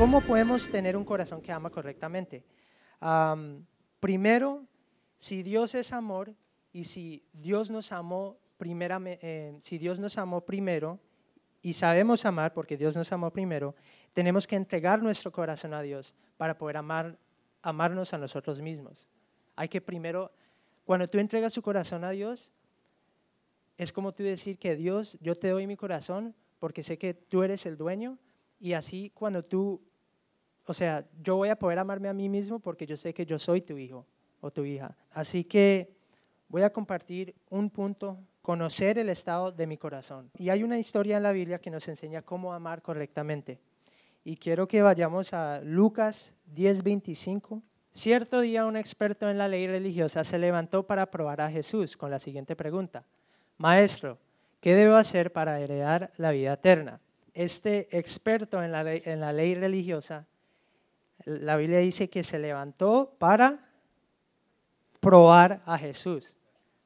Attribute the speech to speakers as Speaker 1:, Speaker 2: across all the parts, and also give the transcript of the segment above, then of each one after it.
Speaker 1: ¿Cómo podemos tener un corazón que ama correctamente? primero, si Dios es amor y si Dios nos amó eh, si Dios nos amó primero y sabemos amar porque Dios nos amó primero, tenemos que entregar nuestro corazón a Dios para poder amar, amarnos a nosotros mismos. Hay que primero, cuando tú entregas tu corazón a Dios, es como tú decir que Dios, yo te doy mi corazón porque sé que tú eres el dueño y así cuando tú o sea, yo voy a poder amarme a mí mismo porque yo sé que yo soy tu hijo o tu hija. Así que voy a compartir un punto, conocer el estado de mi corazón. Y hay una historia en la Biblia que nos enseña cómo amar correctamente. Y quiero que vayamos a Lucas 10:25. Cierto día un experto en la ley religiosa se levantó para probar a Jesús con la siguiente pregunta. Maestro, ¿qué debo hacer para heredar la vida eterna? Este experto en la, en la ley religiosa la Biblia dice que se levantó para probar a Jesús.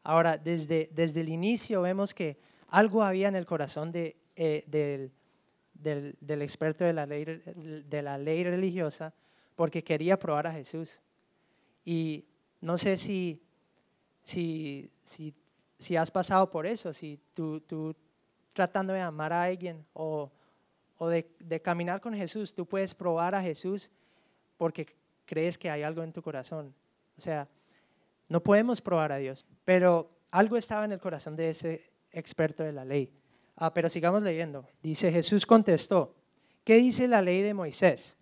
Speaker 1: Ahora, desde, desde el inicio vemos que algo había en el corazón eh, del, experto de la, ley, de la ley religiosa porque quería probar a Jesús. Y no sé si, si, has pasado por eso, si tú, tratando de amar a alguien o, de, de, caminar con Jesús, tú puedes probar a Jesús porque crees que hay algo en tu corazón. O sea, no podemos probar a Dios, pero algo estaba en el corazón de ese experto de la ley. Ah, pero sigamos leyendo. Dice, Jesús contestó, ¿qué dice la ley de Moisés?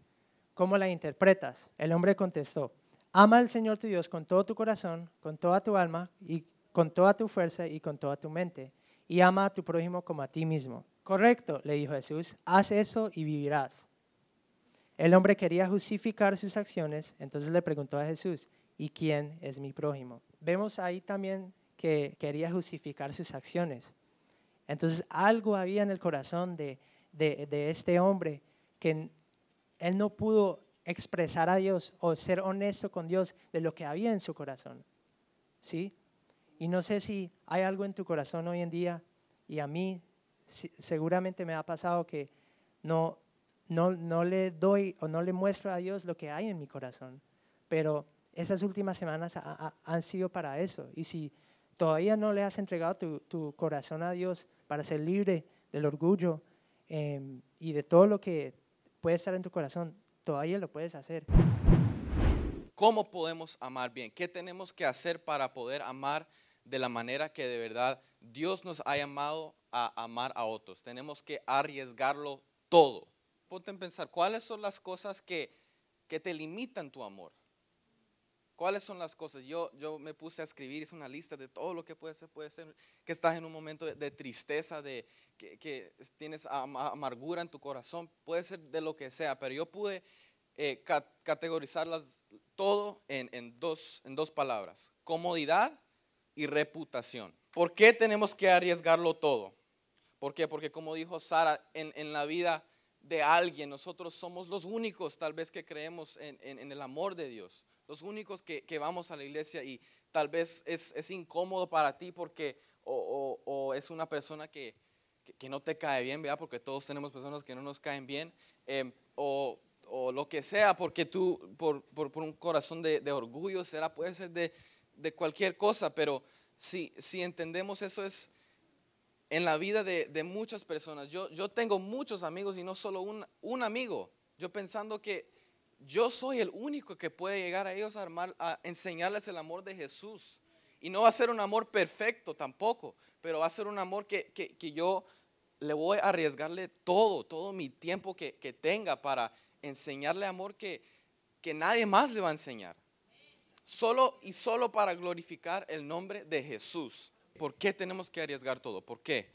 Speaker 1: ¿Cómo la interpretas? El hombre contestó, ama al Señor tu Dios con todo tu corazón, con toda tu alma y con toda tu fuerza y con toda tu mente, y ama a tu prójimo como a ti mismo. Correcto, le dijo Jesús, haz eso y vivirás. El hombre quería justificar sus acciones, entonces le preguntó a Jesús, ¿y quién es mi prójimo? Vemos ahí también que quería justificar sus acciones. Entonces algo había en el corazón de, este hombre que él no pudo expresar a Dios o ser honesto con Dios de lo que había en su corazón. ¿Sí? Y no sé si hay algo en tu corazón hoy en día, y a mí seguramente me ha pasado que no, no, le doy o no le muestro a Dios lo que hay en mi corazón. Pero esas últimas semanas han sido para eso. Y si todavía no le has entregado tu, corazón a Dios para ser libre del orgullo em, y de todo lo que puede estar en tu corazón, todavía lo puedes hacer.
Speaker 2: ¿Cómo podemos amar bien? ¿Qué tenemos que hacer para poder amar de la manera que de verdad Dios nos ha llamado a amar a otros? Tenemos que arriesgarlo todo ponte pensar, ¿cuáles son las cosas que, que te limitan tu amor? ¿Cuáles son las cosas? Yo, yo me puse a escribir, hice una lista de todo lo que puede ser, puede ser que estás en un momento de, tristeza, de que, tienes amargura en tu corazón, puede ser de lo que sea, pero yo pude eh, categorizarlas todo en, dos, en dos palabras, comodidad y reputación. ¿Por qué tenemos que arriesgarlo todo? ¿Por qué? Porque como dijo Sara, en, en la vida de alguien. Nosotros somos los únicos tal vez que creemos en, el amor de Dios. Los únicos que, vamos a la iglesia y tal vez es, incómodo para ti porque o, es una persona que, no te cae bien, ¿verdad? Porque todos tenemos personas que no nos caen bien. Em, o, lo que sea, porque tú, por, un corazón de, orgullo, será, puede ser de, cualquier cosa, pero si, si entendemos eso es en la vida de, muchas personas. Yo, yo, tengo muchos amigos y no solo un, amigo. Yo pensando que yo soy el único que puede llegar a ellos a, enseñarles el amor de Jesús. Y no va a ser un amor perfecto tampoco, pero va a ser un amor que, que, yo le voy a arriesgarle todo, todo mi tiempo que, tenga para enseñarle amor que, que nadie más le va a enseñar. Solo y solo para glorificar el nombre de Jesús. ¿por qué tenemos que arriesgar todo? ¿Por qué?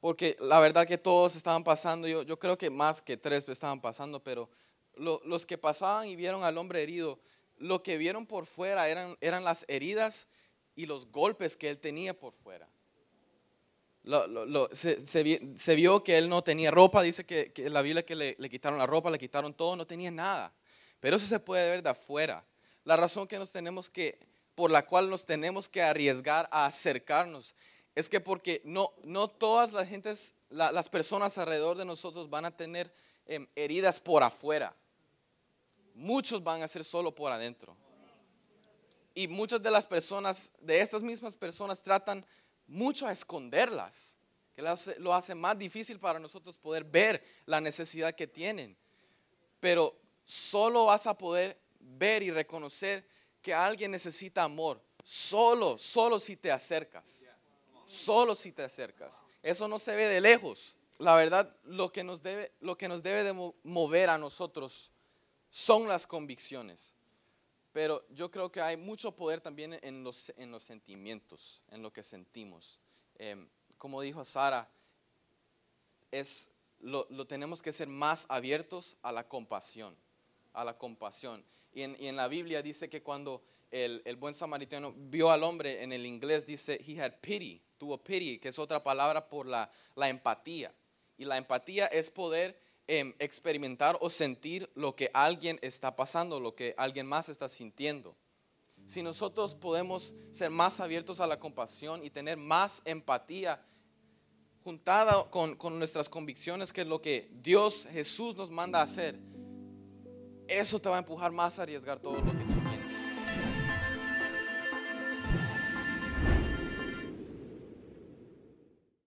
Speaker 2: Porque la verdad que todos estaban pasando, yo, yo creo que más que tres pues, estaban pasando, pero los que pasaban y vieron al hombre herido, lo que vieron por fuera eran, eran las heridas y los golpes que él tenía por fuera. se, vio que él no tenía ropa, dice que, la Biblia que le, le, quitaron la ropa, le quitaron todo, no tenía nada. Pero eso se puede ver de afuera. La razón que nos tenemos que por la cual nos tenemos que arriesgar a acercarnos. Es que porque no, no todas las, gentes, las personas alrededor de nosotros van a tener em, heridas por afuera. Muchos van a ser solo por adentro. Y muchas de las personas, de estas mismas personas, tratan mucho a esconderlas, que lo hace, lo hace más difícil para nosotros poder ver la necesidad que tienen. Pero solo vas a poder ver y reconocer que alguien necesita amor. Solo, solo si te acercas. Solo si te acercas. Eso no se ve de lejos. La verdad, lo que nos debe, lo que nos debe de mover a nosotros son las convicciones. Pero yo creo que hay mucho poder también en los, en los sentimientos, en lo que sentimos. Em, como dijo Sara, es, lo tenemos que ser más abiertos a la compasión a la compasión. Y en, la Biblia dice que cuando el, buen samaritano vio al hombre, en el inglés dice, he had pity, tuvo pity, que es otra palabra por la, la empatía. Y la empatía es poder em, experimentar o sentir lo que alguien está pasando, lo que alguien más está sintiendo. Si nosotros podemos ser más abiertos a la compasión y tener más empatía, juntada con, con nuestras convicciones, que es lo que Dios, Jesús nos manda a hacer, eso te va a empujar más a arriesgar todo lo que